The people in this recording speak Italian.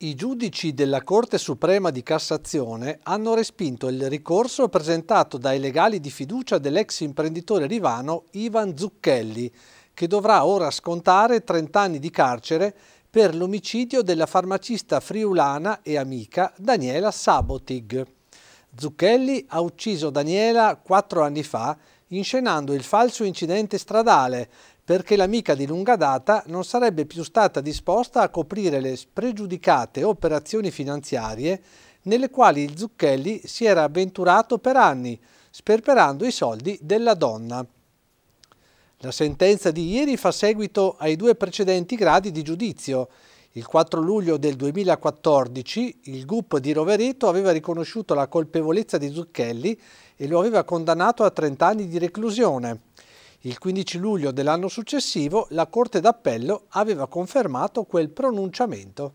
I giudici della Corte Suprema di Cassazione hanno respinto il ricorso presentato dai legali di fiducia dell'ex imprenditore rivano Ivan Zucchelli, che dovrà ora scontare 30 anni di carcere per l'omicidio della farmacista friulana e amica Daniela Sabotig. Zucchelli ha ucciso Daniela quattro anni fa inscenando il falso incidente stradale perché l'amica di lunga data non sarebbe più stata disposta a coprire le spregiudicate operazioni finanziarie nelle quali il Zucchelli si era avventurato per anni, sperperando i soldi della donna. La sentenza di ieri fa seguito ai due precedenti gradi di giudizio il 4 luglio del 2014 il GUP di Rovereto aveva riconosciuto la colpevolezza di Zucchelli e lo aveva condannato a 30 anni di reclusione. Il 15 luglio dell'anno successivo la Corte d'Appello aveva confermato quel pronunciamento.